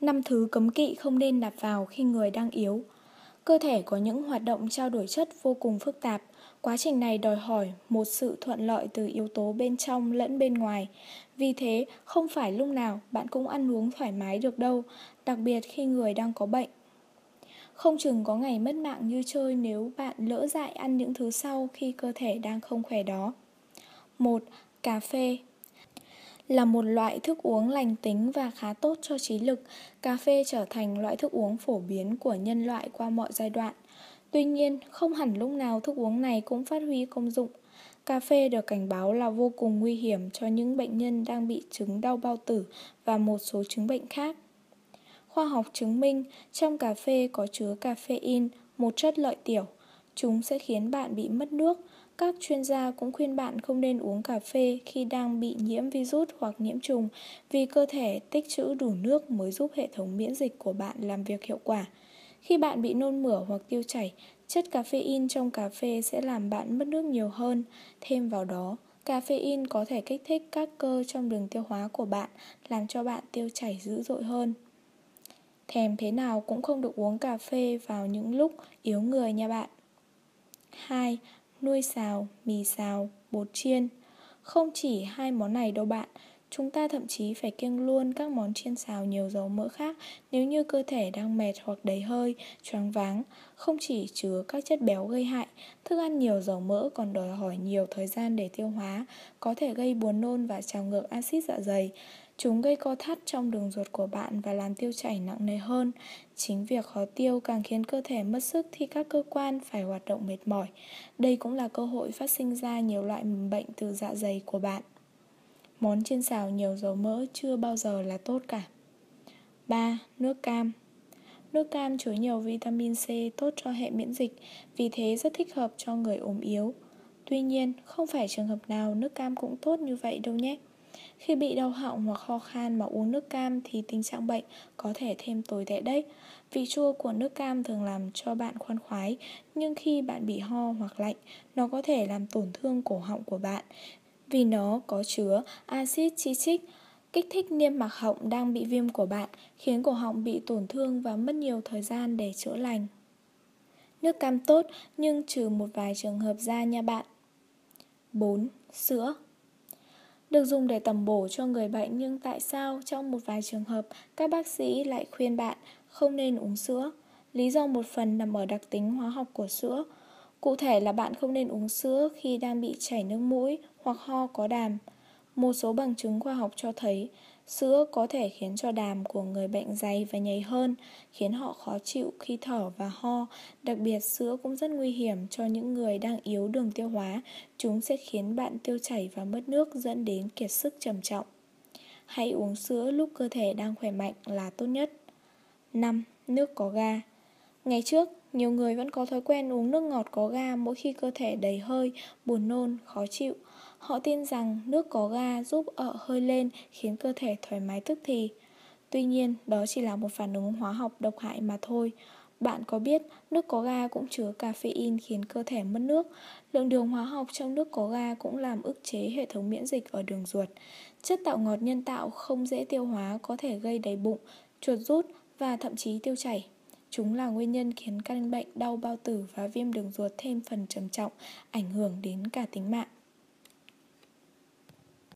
năm thứ cấm kỵ không nên nạp vào khi người đang yếu. Cơ thể có những hoạt động trao đổi chất vô cùng phức tạp. Quá trình này đòi hỏi một sự thuận lợi từ yếu tố bên trong lẫn bên ngoài. Vì thế, không phải lúc nào bạn cũng ăn uống thoải mái được đâu, đặc biệt khi người đang có bệnh. Không chừng có ngày mất mạng như chơi nếu bạn lỡ dại ăn những thứ sau khi cơ thể đang không khỏe đó. 1. Cà phê là một loại thức uống lành tính và khá tốt cho trí lực, cà phê trở thành loại thức uống phổ biến của nhân loại qua mọi giai đoạn. Tuy nhiên, không hẳn lúc nào thức uống này cũng phát huy công dụng. Cà phê được cảnh báo là vô cùng nguy hiểm cho những bệnh nhân đang bị chứng đau bao tử và một số chứng bệnh khác. Khoa học chứng minh trong cà phê có chứa caffeine, một chất lợi tiểu. Chúng sẽ khiến bạn bị mất nước. Các chuyên gia cũng khuyên bạn không nên uống cà phê khi đang bị nhiễm virus hoặc nhiễm trùng vì cơ thể tích trữ đủ nước mới giúp hệ thống miễn dịch của bạn làm việc hiệu quả. Khi bạn bị nôn mửa hoặc tiêu chảy, chất caffeine trong cà phê sẽ làm bạn mất nước nhiều hơn. Thêm vào đó, caffeine có thể kích thích các cơ trong đường tiêu hóa của bạn, làm cho bạn tiêu chảy dữ dội hơn. Thèm thế nào cũng không được uống cà phê vào những lúc yếu người nha bạn nuôi xào, mì xào, bột chiên. Không chỉ hai món này đâu bạn, chúng ta thậm chí phải kiêng luôn các món chiên xào nhiều dầu mỡ khác nếu như cơ thể đang mệt hoặc đầy hơi, choáng váng. Không chỉ chứa các chất béo gây hại, thức ăn nhiều dầu mỡ còn đòi hỏi nhiều thời gian để tiêu hóa, có thể gây buồn nôn và trào ngược axit dạ dày. Chúng gây co thắt trong đường ruột của bạn và làm tiêu chảy nặng nề hơn. Chính việc khó tiêu càng khiến cơ thể mất sức thì các cơ quan phải hoạt động mệt mỏi. Đây cũng là cơ hội phát sinh ra nhiều loại bệnh từ dạ dày của bạn. Món chiên xào nhiều dầu mỡ chưa bao giờ là tốt cả. 3. Nước cam Nước cam chứa nhiều vitamin C tốt cho hệ miễn dịch, vì thế rất thích hợp cho người ốm yếu. Tuy nhiên, không phải trường hợp nào nước cam cũng tốt như vậy đâu nhé. Khi bị đau họng hoặc ho khan mà uống nước cam thì tình trạng bệnh có thể thêm tồi tệ đấy. Vị chua của nước cam thường làm cho bạn khoan khoái, nhưng khi bạn bị ho hoặc lạnh, nó có thể làm tổn thương cổ họng của bạn vì nó có chứa axit citric kích thích niêm mạc họng đang bị viêm của bạn, khiến cổ họng bị tổn thương và mất nhiều thời gian để chữa lành. Nước cam tốt nhưng trừ một vài trường hợp ra nha bạn. 4. Sữa được dùng để tầm bổ cho người bệnh nhưng tại sao trong một vài trường hợp các bác sĩ lại khuyên bạn không nên uống sữa? Lý do một phần nằm ở đặc tính hóa học của sữa. Cụ thể là bạn không nên uống sữa khi đang bị chảy nước mũi hoặc ho có đàm. Một số bằng chứng khoa học cho thấy Sữa có thể khiến cho đàm của người bệnh dày và nhầy hơn, khiến họ khó chịu khi thở và ho. Đặc biệt, sữa cũng rất nguy hiểm cho những người đang yếu đường tiêu hóa. Chúng sẽ khiến bạn tiêu chảy và mất nước dẫn đến kiệt sức trầm trọng. Hãy uống sữa lúc cơ thể đang khỏe mạnh là tốt nhất. 5. Nước có ga Ngày trước, nhiều người vẫn có thói quen uống nước ngọt có ga mỗi khi cơ thể đầy hơi, buồn nôn, khó chịu Họ tin rằng nước có ga giúp ợ hơi lên khiến cơ thể thoải mái tức thì. Tuy nhiên, đó chỉ là một phản ứng hóa học độc hại mà thôi. Bạn có biết nước có ga cũng chứa caffeine khiến cơ thể mất nước Lượng đường hóa học trong nước có ga cũng làm ức chế hệ thống miễn dịch ở đường ruột Chất tạo ngọt nhân tạo không dễ tiêu hóa có thể gây đầy bụng, chuột rút và thậm chí tiêu chảy Chúng là nguyên nhân khiến căn bệnh đau bao tử và viêm đường ruột thêm phần trầm trọng, ảnh hưởng đến cả tính mạng